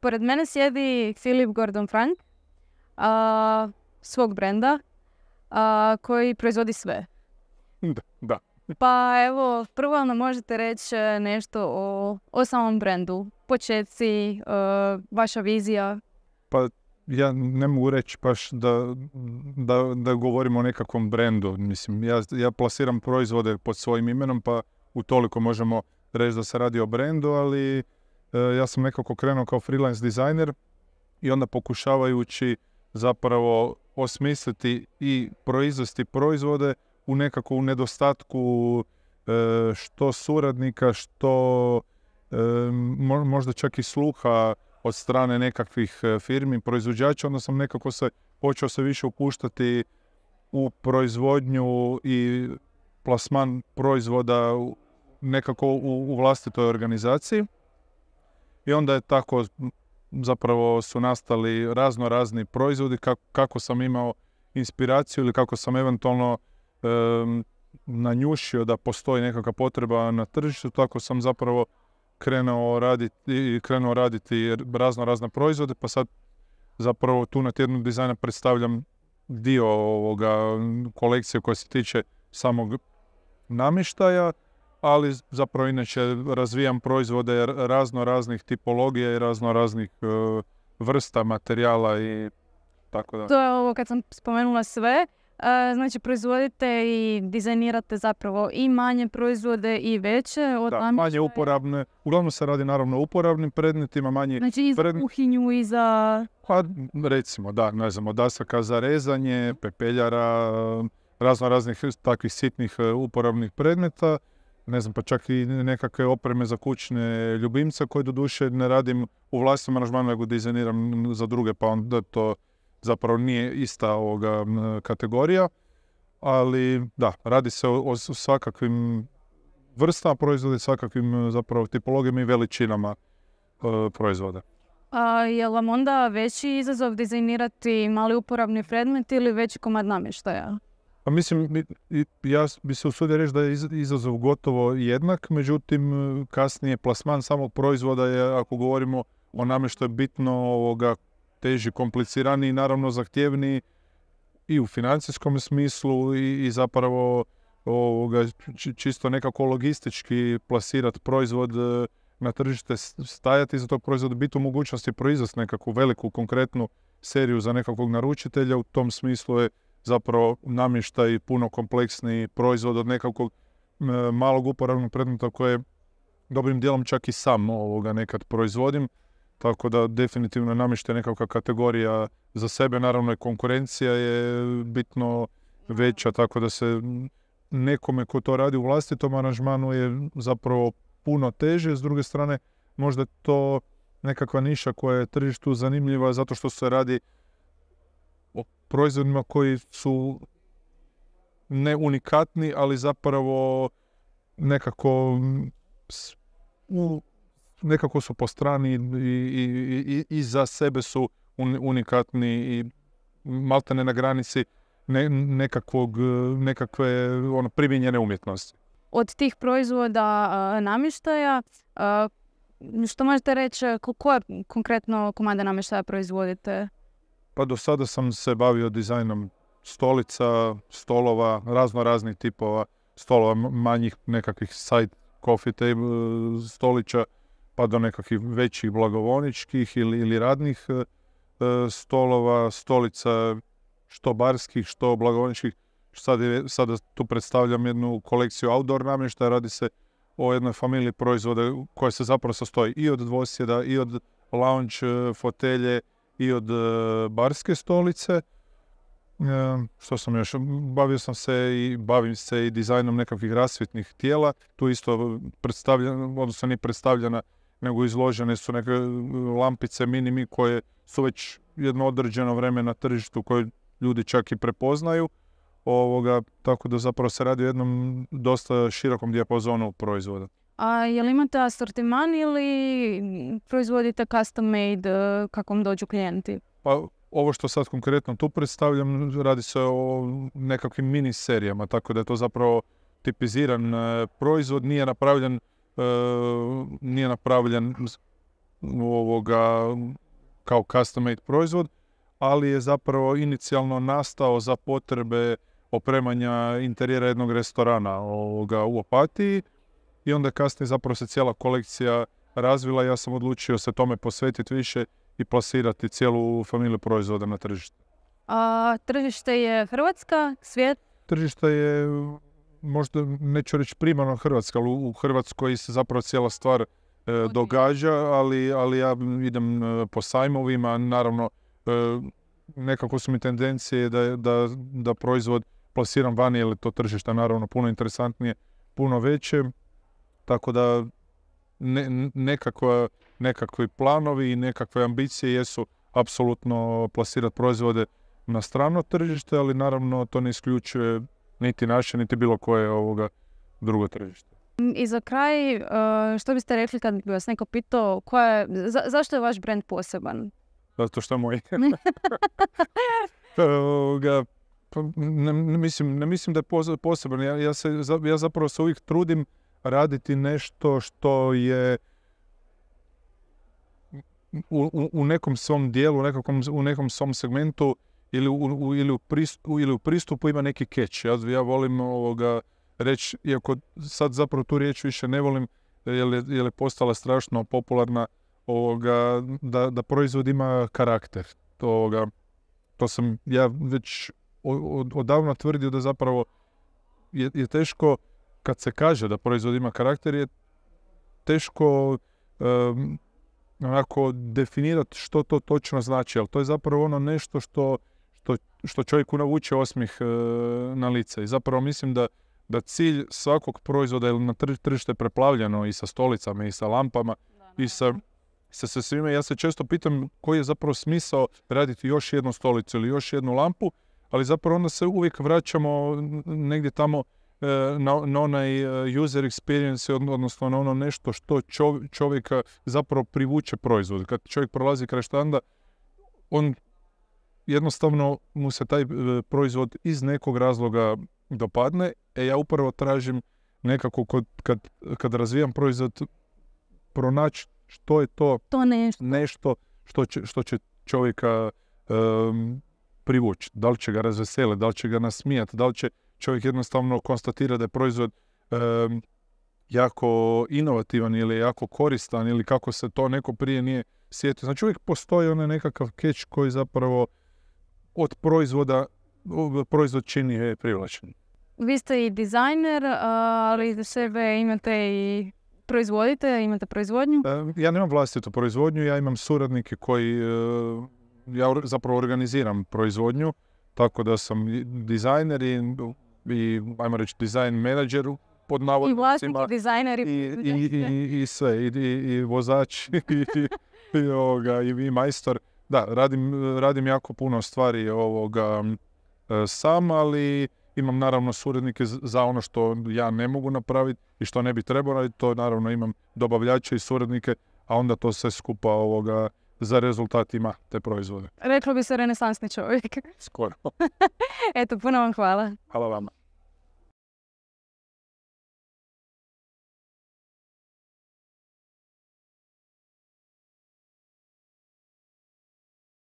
Pored mene sjedi Filip Gordon Frank, svog brenda, koji proizvodi sve. Da, da. Pa evo, prvo nam možete reći nešto o, o samom brendu, početci, vaša vizija. Pa ja ne mogu reći baš da, da, da govorim o nekakvom brendu. Mislim, ja, ja plasiram proizvode pod svojim imenom, pa u toliko možemo reći da se radi o brendu, ali E, ja sam nekako krenuo kao freelance dizajner i onda pokušavajući zapravo osmisliti i proizvesti proizvode u nekako u nedostatku e, što suradnika, što e, možda čak i sluha od strane nekakvih firmi, proizvođača, onda sam nekako se počeo se više upuštati u proizvodnju i plasman proizvoda nekako u vlastitoj organizaciji. I onda je tako zapravo su nastali razno razni proizvodi kako, sam imao inspiraciju ili kako sam eventualno nanjušio da postoji nekakva potreba na tržištu, tako sam zapravo krenuo raditi, krenuo raditi razno razne proizvode, pa sad zapravo tu na tjednu dizajna predstavljam dio ovoga kolekcije koja se tiče samog namještaja, ali zapravo inače razvijam proizvode razno raznih tipologija i razno raznih e, vrsta materijala i tako da. To je ovo kad sam spomenula sve. E, znači proizvodite i dizajnirate zapravo i manje proizvode i veće. Od da, manje uporabne. Uglavnom se radi naravno o uporabnim predmetima. Manje znači i za kuhinju i za... Pa recimo da, ne znam, asaka za rezanje, mhm. pepeljara, razno raznih takvih sitnih e, uporabnih predmeta ne znam, pa čak i nekakve opreme za kućne ljubimce koje doduše ne radim u vlastnom aranžmanu, nego dizajniram za druge, pa onda to zapravo nije ista ovoga kategorija. Ali da, radi se o, svakakvim vrstama proizvoda i svakakvim zapravo tipologijama i veličinama e, proizvoda. A je li vam onda veći izazov dizajnirati mali uporabni predmet ili veći komad namještaja? Pa mislim, ja bi se usudio reći da je izazov gotovo jednak, međutim e, kasnije plasman samog proizvoda je, ako govorimo o name što je bitno, ovoga, teži, kompliciraniji, naravno zahtjevniji i u financijskom smislu i, zapravo ovoga, čisto nekako logistički plasirati proizvod e, na tržište, stajati za tog proizvoda, biti u mogućnosti proizvesti nekakvu veliku konkretnu seriju za nekakvog naručitelja. U tom smislu je zapravo namještaj puno kompleksni proizvod od nekakvog malog uporavnog predmeta koje dobrim dijelom čak i sam ovoga nekad proizvodim. Tako da definitivno namještaj nekakva kategorija za sebe, naravno i konkurencija je bitno mhm. veća, tako da se nekome ko to radi u vlastitom aranžmanu je zapravo puno teže. S druge strane, možda to nekakva niša koja je tržištu zanimljiva zato što se radi proizvodima koji su ne unikatni, ali zapravo nekako nekako su po strani i, i, i, za sebe su unikatni i maltene na granici nekakvog, nekakve ono, primjenjene umjetnosti. Od tih proizvoda namještaja, što možete reći, koje konkretno komade namještaja proizvodite? Pa do sada sam se bavio dizajnom stolica, stolova, razno raznih tipova stolova, manjih nekakvih side coffee table e, stolića, pa do nekakvih većih blagovoničkih ili, radnih e, e, stolova, stolica što barskih, što blagovoničkih. sada tu predstavljam jednu kolekciju outdoor namještaja, radi se o jednoj familiji proizvoda koja se zapravo sastoji i od dvosjeda i od lounge fotelje, i od e, barske stolice. E, što sam još, bavio sam se i bavim se i dizajnom nekakvih rasvjetnih tijela. Tu isto predstavljena, odnosno nije predstavljena, nego izložene su neke e, lampice minimi koje su već jedno određeno vreme na tržištu koje ljudi čak i prepoznaju. Ovoga, tako da zapravo se radi o jednom dosta širokom dijapozonu proizvoda. A jel imate asortiman ili proizvodite custom made e, kakvom dođu klijenti? Pa ovo što sad konkretno tu predstavljam, radi se o nekakvim mini serijama, tako da je to zapravo tipiziran e, proizvod, nije napravljen, e, nije napravljen ovoga kao custom made proizvod, ali je zapravo inicijalno nastao za potrebe opremanja interijera jednog restorana ovoga, u Opatiji i onda kasnije zapravo se cijela kolekcija razvila ja sam odlučio se tome posvetiti više i plasirati cijelu familiju proizvoda na tržište. A tržište je Hrvatska, svijet? Tržište je možda neću reći primarno Hrvatska, ali u Hrvatskoj se zapravo cijela stvar e, događa, ali, ja idem e, po sajmovima, naravno e, nekako su mi tendencije da, da proizvod plasiram vani, jer je to tržište naravno puno interesantnije, puno veće. Tako da nekakvi planovi i nekakve ambicije jesu apsolutno plasirati proizvode na strano tržište, ali naravno to ne isključuje niti naše, niti bilo koje ovoga drugo tržište. I za kraj, e, što biste rekli kad bi vas neko pitao je, zašto je vaš brand poseban? Zato što je moj. Pa, pa, ne, mislim, da je poseban. Ja, ja zapravo se uvijek trudim raditi nešto što je u, nekom svom dijelu, u nekom, svom segmentu ili u, pristupu, ima neki keć, Ja, volim ovoga reći, iako sad zapravo tu riječ više ne volim, jer je, postala strašno popularna, ovoga, da, da proizvod ima karakter. to sam ja već odavno tvrdio da zapravo je teško kad se kaže da proizvod ima karakter je teško um, onako definirati što to točno znači, ali to je zapravo ono nešto što, što, što čovjeku navuče osmih e, na lice. I zapravo mislim da, da cilj svakog proizvoda je na tržište preplavljeno i sa stolicama i sa lampama i sa, sa, sa svime. Ja se često pitam koji je zapravo smisao raditi još jednu stolicu ili još jednu lampu, ali zapravo onda se uvijek vraćamo negdje tamo E, na, na onaj e, user experience, odnosno na ono nešto što čovjeka zapravo privuče proizvod. Kad čovjek prolazi kraj štanda, on jednostavno mu se taj e, proizvod iz nekog razloga dopadne. E ja upravo tražim nekako kad, kad razvijam proizvod pronaći što je to, to nešto, nešto što, će, što će čovjeka um, privući. Da li će ga razveseliti, da li će ga nasmijati, da li će čovjek jednostavno konstatira da je proizvod jako inovativan ili jako koristan ili kako se to neko prije nije sjetio. Znači uvijek postoji onaj nekakav catch koji zapravo od proizvoda, proizvod čini je privlačen. Vi ste i dizajner, ali za sebe imate i proizvodite, imate proizvodnju? E, ja nemam vlastitu proizvodnju, ja imam suradnike koji, e, ja zapravo organiziram proizvodnju, tako da sam dizajner i i ajmo reći dizajn menadžeru pod navodnicima. I vlasnik, dizajner i... I, i, i sve, i vozač, i majstor. Da, radim, jako puno stvari ovoga e, sam, ali imam naravno suradnike za ono što ja ne mogu napraviti i što ne bi trebalo raditi. To naravno imam dobavljače i suradnike, a onda to sve skupa ovoga za rezultatima te proizvode. Reklo bi se renesansni čovjek. Skoro. Eto, puno vam hvala. Hvala vama.